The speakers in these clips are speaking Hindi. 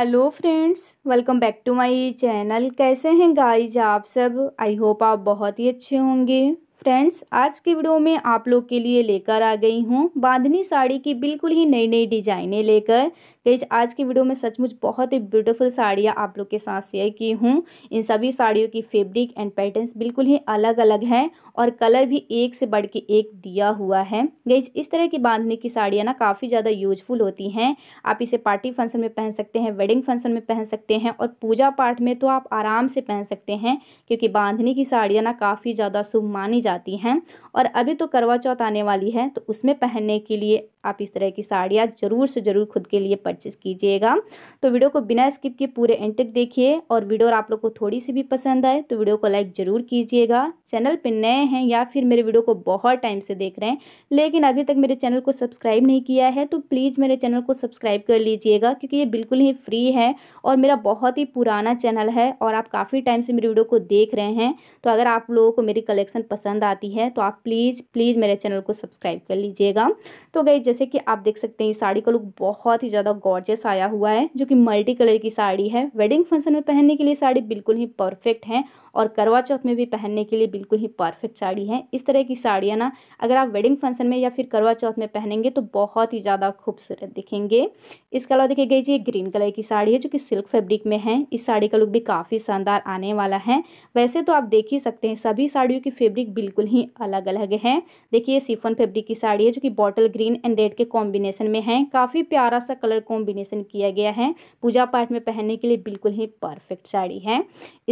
hello friends welcome back to my channel कैसे हैं गाइज आप सब आई होप आप बहुत ही अच्छे होंगे फ्रेंड्स आज की वीडियो में आप लोग के लिए लेकर आ गई हूँ बांधनी साड़ी की बिल्कुल ही नई नई डिजाइनें लेकर गई आज की वीडियो में सचमुच बहुत ही ब्यूटीफुल साड़ियाँ आप लोग के साथ शेयर की हूँ इन सभी साड़ियों की फेब्रिक एंड पैटर्न्स बिल्कुल ही अलग अलग हैं और कलर भी एक से बढ़ के एक दिया हुआ है गई इस तरह की बांधने की साड़ियाँ ना काफ़ी ज़्यादा यूजफुल होती हैं आप इसे पार्टी फंक्शन में पहन सकते हैं वेडिंग फंक्शन में पहन सकते हैं और पूजा पाठ में तो आप आराम से पहन सकते हैं क्योंकि बांधने की साड़ियाँ ना काफ़ी ज़्यादा शुभ मानी जाती हैं और अभी तो करवा चौथ आने वाली है तो उसमें पहनने के लिए आप इस तरह की साड़ियाँ ज़रूर से ज़रूर खुद के लिए परचेज़ कीजिएगा तो वीडियो को बिना स्किप के पूरे एंड तक देखिए और वीडियो और आप लोग को थोड़ी सी भी पसंद आए तो वीडियो को लाइक ज़रूर कीजिएगा चैनल पर नए हैं या फिर मेरे वीडियो को बहुत टाइम से देख रहे हैं लेकिन अभी तक मेरे चैनल को सब्सक्राइब नहीं किया है तो प्लीज़ मेरे चैनल को सब्सक्राइब कर लीजिएगा क्योंकि ये बिल्कुल ही फ्री है और मेरा बहुत ही पुराना चैनल है और आप काफ़ी टाइम से मेरी वीडियो को देख रहे हैं तो अगर आप लोगों को मेरी कलेक्शन पसंद आती है तो आप प्लीज़ प्लीज़ मेरे चैनल को सब्सक्राइब कर लीजिएगा तो गई जैसे कि आप देख सकते हैं साड़ी का लुक बहुत ही ज़्यादा गॉर्जेस आया हुआ है जो कि मल्टी कलर की साड़ी है वेडिंग फंक्शन में पहनने के लिए साड़ी बिल्कुल ही परफेक्ट है और करवा चौथ में भी पहनने के लिए बिल्कुल ही परफेक्ट साड़ी है इस तरह की साड़ियाँ ना अगर आप वेडिंग फंक्शन में या फिर करवा चौथ में पहनेंगे तो बहुत ही ज़्यादा खूबसूरत दिखेंगे इसके अलावा देखिए गई जी ये ग्रीन कलर की साड़ी है जो कि सिल्क फैब्रिक में है इस साड़ी का लुक भी काफ़ी शानदार आने वाला है वैसे तो आप देख ही सकते हैं सभी साड़ियों की फेब्रिक बिल्कुल ही अलग अलग है देखिए सीफन फेब्रिक की साड़ी है जो कि बॉटल ग्रीन एंड रेड के कॉम्बिनेशन में है काफ़ी प्यारा सा कलर कॉम्बिनेशन किया गया है पूजा पाठ में पहनने के लिए बिल्कुल ही परफेक्ट साड़ी है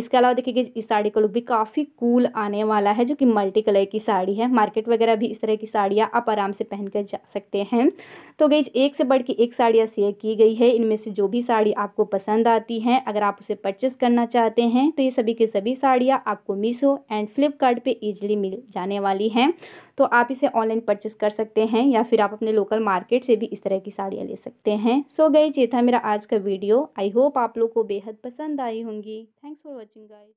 इसके अलावा देखिए इस साड़ी का लुक भी काफ़ी कूल आने वाला है जो कि मल्टी कलर की साड़ी है मार्केट वगैरह भी इस तरह की साड़ियाँ आप आराम से पहन कर जा सकते हैं तो गई एक से बढ़ के एक साड़ियाँ शेयर की गई है इनमें से जो भी साड़ी आपको पसंद आती है अगर आप उसे परचेस करना चाहते हैं तो ये सभी के सभी साड़ियाँ आपको मीशो एंड फ्लिपकार्ट पे ईजिली मिल जाने वाली हैं तो आप इसे ऑनलाइन परचेस कर सकते हैं या फिर आप अपने लोकल मार्केट से भी इस तरह की साड़ियाँ ले सकते हैं सो गई ये था मेरा आज का वीडियो आई होप आप लोग को बेहद पसंद आई होंगी थैंक्स फॉर वॉचिंग गाइज